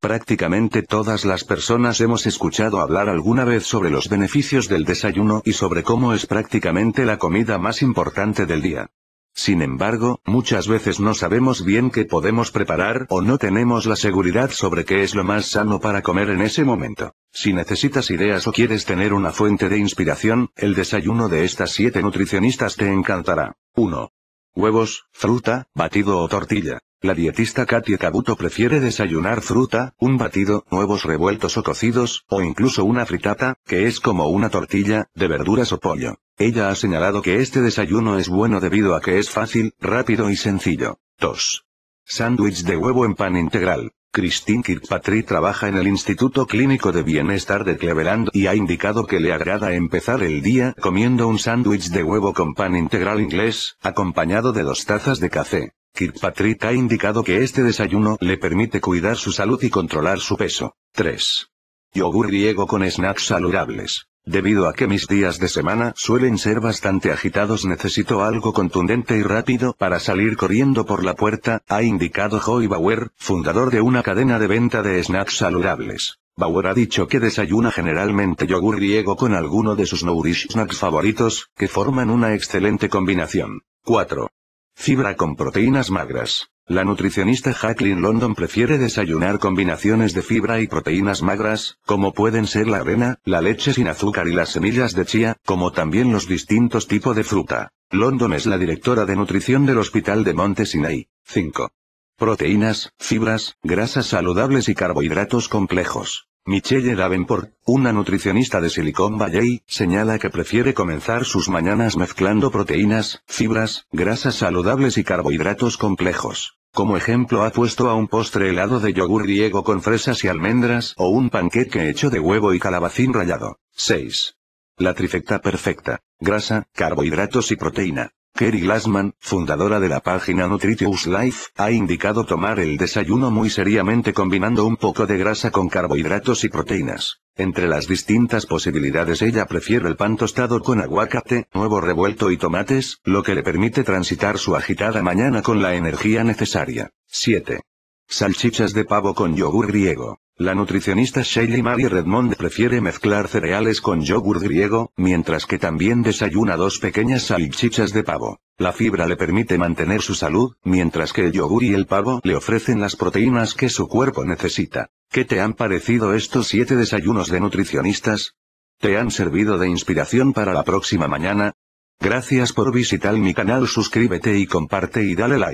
Prácticamente todas las personas hemos escuchado hablar alguna vez sobre los beneficios del desayuno y sobre cómo es prácticamente la comida más importante del día. Sin embargo, muchas veces no sabemos bien qué podemos preparar o no tenemos la seguridad sobre qué es lo más sano para comer en ese momento. Si necesitas ideas o quieres tener una fuente de inspiración, el desayuno de estas siete nutricionistas te encantará. 1. Huevos, fruta, batido o tortilla. La dietista Katia Kabuto prefiere desayunar fruta, un batido, huevos revueltos o cocidos, o incluso una fritata, que es como una tortilla, de verduras o pollo. Ella ha señalado que este desayuno es bueno debido a que es fácil, rápido y sencillo. 2. Sándwich de huevo en pan integral. Christine Kirkpatrick trabaja en el Instituto Clínico de Bienestar de Cleveland y ha indicado que le agrada empezar el día comiendo un sándwich de huevo con pan integral inglés, acompañado de dos tazas de café. Kirkpatrick ha indicado que este desayuno le permite cuidar su salud y controlar su peso. 3. Yogur griego con snacks saludables. Debido a que mis días de semana suelen ser bastante agitados necesito algo contundente y rápido para salir corriendo por la puerta, ha indicado Joy Bauer, fundador de una cadena de venta de snacks saludables. Bauer ha dicho que desayuna generalmente yogur griego con alguno de sus nourish snacks favoritos, que forman una excelente combinación. 4. Fibra con proteínas magras. La nutricionista Jacqueline London prefiere desayunar combinaciones de fibra y proteínas magras, como pueden ser la arena, la leche sin azúcar y las semillas de chía, como también los distintos tipos de fruta. London es la directora de nutrición del Hospital de Monte Sinai. 5. Proteínas, fibras, grasas saludables y carbohidratos complejos. Michelle Davenport, una nutricionista de Silicon Valley, señala que prefiere comenzar sus mañanas mezclando proteínas, fibras, grasas saludables y carbohidratos complejos. Como ejemplo ha puesto a un postre helado de yogur griego con fresas y almendras o un panqueque hecho de huevo y calabacín rallado. 6. La trifecta perfecta. Grasa, carbohidratos y proteína. Kerry Glassman, fundadora de la página Nutritious Life, ha indicado tomar el desayuno muy seriamente combinando un poco de grasa con carbohidratos y proteínas. Entre las distintas posibilidades ella prefiere el pan tostado con aguacate, huevo revuelto y tomates, lo que le permite transitar su agitada mañana con la energía necesaria. 7. Salchichas de pavo con yogur griego. La nutricionista Shelly Marie Redmond prefiere mezclar cereales con yogur griego, mientras que también desayuna dos pequeñas salchichas de pavo. La fibra le permite mantener su salud, mientras que el yogur y el pavo le ofrecen las proteínas que su cuerpo necesita. ¿Qué te han parecido estos siete desayunos de nutricionistas? ¿Te han servido de inspiración para la próxima mañana? Gracias por visitar mi canal suscríbete y comparte y dale like.